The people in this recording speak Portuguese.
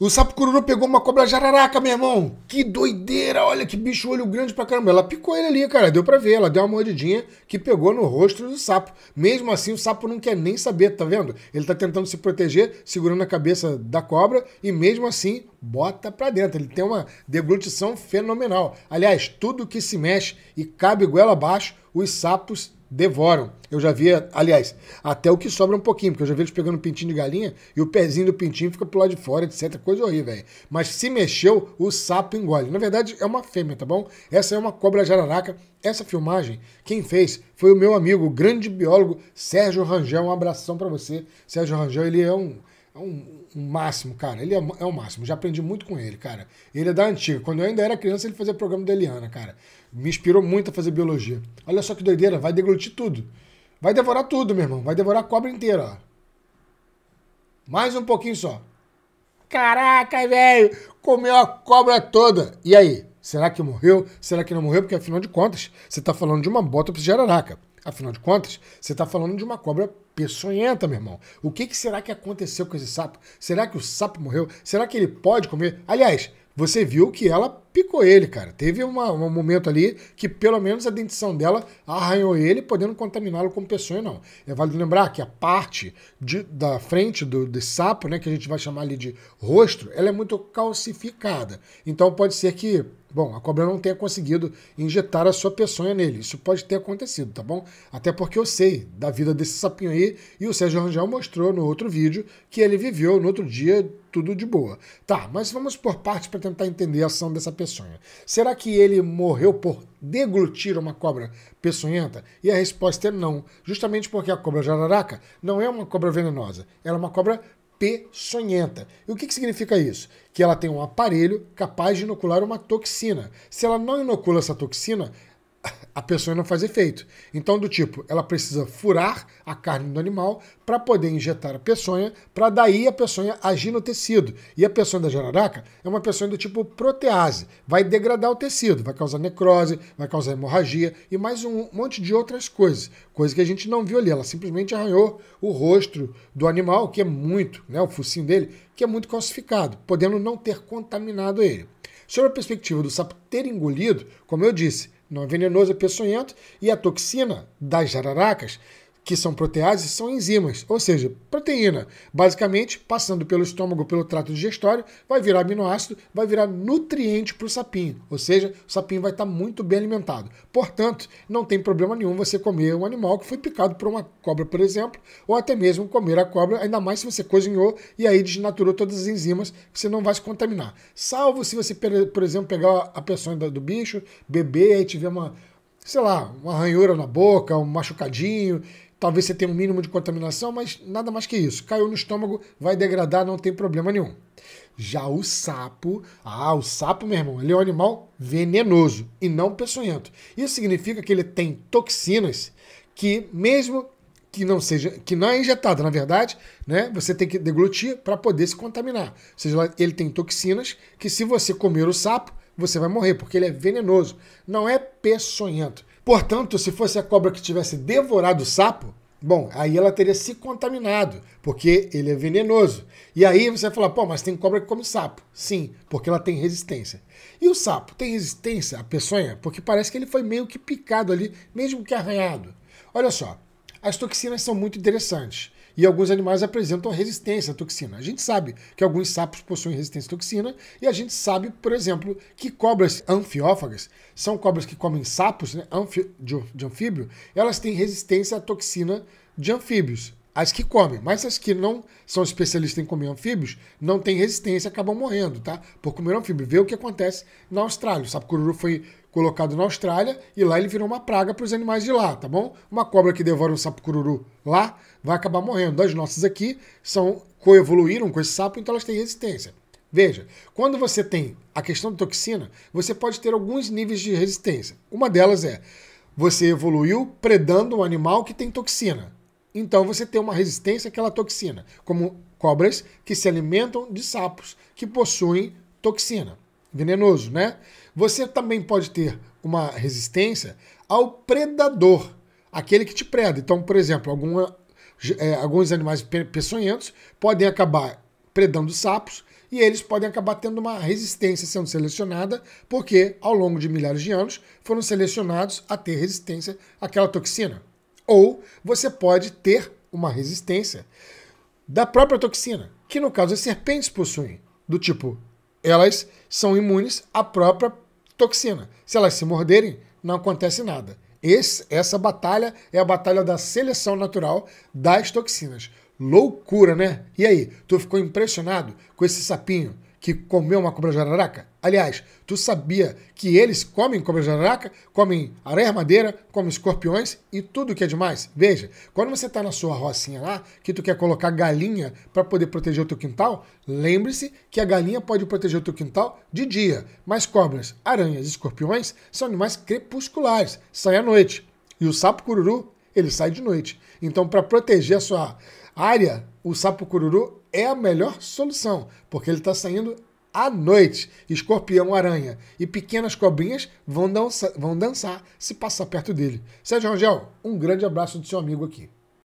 O sapo cururu pegou uma cobra jararaca, meu irmão. Que doideira, olha que bicho olho grande pra caramba. Ela picou ele ali, cara, deu pra ver. Ela deu uma mordidinha que pegou no rosto do sapo. Mesmo assim, o sapo não quer nem saber, tá vendo? Ele tá tentando se proteger, segurando a cabeça da cobra e mesmo assim bota pra dentro. Ele tem uma deglutição fenomenal. Aliás, tudo que se mexe e cabe goela abaixo, os sapos devoram. Eu já vi, aliás, até o que sobra um pouquinho, porque eu já vi eles pegando um pintinho de galinha e o pezinho do pintinho fica pro lado de fora, etc. Coisa horrível, velho. Mas se mexeu, o sapo engole. Na verdade, é uma fêmea, tá bom? Essa é uma cobra jararaca. Essa filmagem, quem fez foi o meu amigo, o grande biólogo Sérgio Rangel. Um abração para você. Sérgio Rangel, ele é um é um, um, máximo, cara. Ele é, é o máximo. Já aprendi muito com ele, cara. Ele é da antiga. Quando eu ainda era criança, ele fazia programa da Eliana, cara. Me inspirou muito a fazer biologia. Olha só que doideira, vai deglutir tudo. Vai devorar tudo, meu irmão. Vai devorar a cobra inteira, ó. Mais um pouquinho só. Caraca, velho! Comeu a cobra toda! E aí? Será que morreu? Será que não morreu? Porque afinal de contas, você está falando de uma bota pro jararaca. Afinal de contas, você está falando de uma cobra peçonhenta, meu irmão. O que, que será que aconteceu com esse sapo? Será que o sapo morreu? Será que ele pode comer? Aliás, você viu que ela picou ele, cara. Teve uma, um momento ali que pelo menos a dentição dela arranhou ele, podendo contaminá-lo com peçonha, não. É válido lembrar que a parte de, da frente do, do sapo, né, que a gente vai chamar ali de rosto, ela é muito calcificada. Então pode ser que Bom, a cobra não tenha conseguido injetar a sua peçonha nele. Isso pode ter acontecido, tá bom? Até porque eu sei da vida desse sapinho aí e o Sérgio Rangel mostrou no outro vídeo que ele viveu no outro dia tudo de boa. Tá, mas vamos por partes para tentar entender a ação dessa peçonha. Será que ele morreu por deglutir uma cobra peçonhenta? E a resposta é não, justamente porque a cobra jararaca não é uma cobra venenosa, ela é uma cobra peçonhenta. E o que, que significa isso? Que ela tem um aparelho capaz de inocular uma toxina. Se ela não inocula essa toxina, a pessoa não faz efeito. Então, do tipo, ela precisa furar a carne do animal para poder injetar a peçonha, para daí a peçonha agir no tecido. E a peçonha da jararaca é uma peçonha do tipo protease, vai degradar o tecido, vai causar necrose, vai causar hemorragia e mais um monte de outras coisas, coisa que a gente não viu ali. Ela simplesmente arranhou o rosto do animal, que é muito, né, o focinho dele, que é muito calcificado, podendo não ter contaminado ele. Sobre a perspectiva do sapo ter engolido, como eu disse, não é venenoso, é e a toxina das jararacas que são proteases, são enzimas, ou seja, proteína. Basicamente, passando pelo estômago, pelo trato digestório, vai virar aminoácido, vai virar nutriente para o sapinho, ou seja, o sapinho vai estar tá muito bem alimentado. Portanto, não tem problema nenhum você comer um animal que foi picado por uma cobra, por exemplo, ou até mesmo comer a cobra, ainda mais se você cozinhou e aí desnaturou todas as enzimas, você não vai se contaminar. Salvo se você, por exemplo, pegar a peçonha do bicho, beber e tiver uma sei lá, uma ranhura na boca, um machucadinho, Talvez você tenha um mínimo de contaminação, mas nada mais que isso. Caiu no estômago, vai degradar, não tem problema nenhum. Já o sapo, ah, o sapo, meu irmão, ele é um animal venenoso e não peçonhento. Isso significa que ele tem toxinas que, mesmo que não seja, que não é injetada, na verdade, né? Você tem que deglutir para poder se contaminar. Ou seja, ele tem toxinas que, se você comer o sapo, você vai morrer, porque ele é venenoso. Não é peçonhento. Portanto, se fosse a cobra que tivesse devorado o sapo, bom, aí ela teria se contaminado, porque ele é venenoso. E aí você vai falar, pô, mas tem cobra que come sapo. Sim, porque ela tem resistência. E o sapo tem resistência à peçonha? Porque parece que ele foi meio que picado ali, mesmo que arranhado. Olha só, as toxinas são muito interessantes. E alguns animais apresentam resistência à toxina. A gente sabe que alguns sapos possuem resistência à toxina e a gente sabe, por exemplo, que cobras anfiófagas, são cobras que comem sapos né, de anfíbio, elas têm resistência à toxina de anfíbios. As que comem, mas as que não são especialistas em comer anfíbios, não têm resistência, acabam morrendo, tá? Por comer anfíbio. Vê o que acontece na Austrália. O sapo cururu foi colocado na Austrália e lá ele virou uma praga para os animais de lá, tá bom? Uma cobra que devora um sapo cururu lá vai acabar morrendo. As nossas aqui são coevoluíram com esse sapo, então elas têm resistência. Veja, quando você tem a questão da toxina, você pode ter alguns níveis de resistência. Uma delas é você evoluiu predando um animal que tem toxina. Então você tem uma resistência àquela toxina, como cobras que se alimentam de sapos que possuem toxina. Venenoso, né? Você também pode ter uma resistência ao predador, aquele que te preda. Então, por exemplo, alguma, é, alguns animais peçonhentos podem acabar predando sapos e eles podem acabar tendo uma resistência sendo selecionada, porque ao longo de milhares de anos foram selecionados a ter resistência àquela toxina. Ou você pode ter uma resistência da própria toxina, que no caso as é serpentes possuem, do tipo, elas são imunes à própria toxina. Se elas se morderem, não acontece nada. Esse, essa batalha é a batalha da seleção natural das toxinas. Loucura, né? E aí, tu ficou impressionado com esse sapinho? que comeu uma cobra jararaca? Aliás, tu sabia que eles comem cobra jararaca, comem aranha madeira, comem escorpiões e tudo que é demais? Veja, quando você está na sua rocinha lá, que tu quer colocar galinha para poder proteger o teu quintal, lembre-se que a galinha pode proteger o teu quintal de dia, mas cobras, aranhas e escorpiões são animais crepusculares, saem à noite. E o sapo cururu, ele sai de noite. Então, para proteger a sua área, o sapo cururu é a melhor solução, porque ele está saindo à noite. Escorpião, aranha e pequenas cobrinhas vão dançar, vão dançar se passar perto dele. Sérgio Rangel, um grande abraço do seu amigo aqui.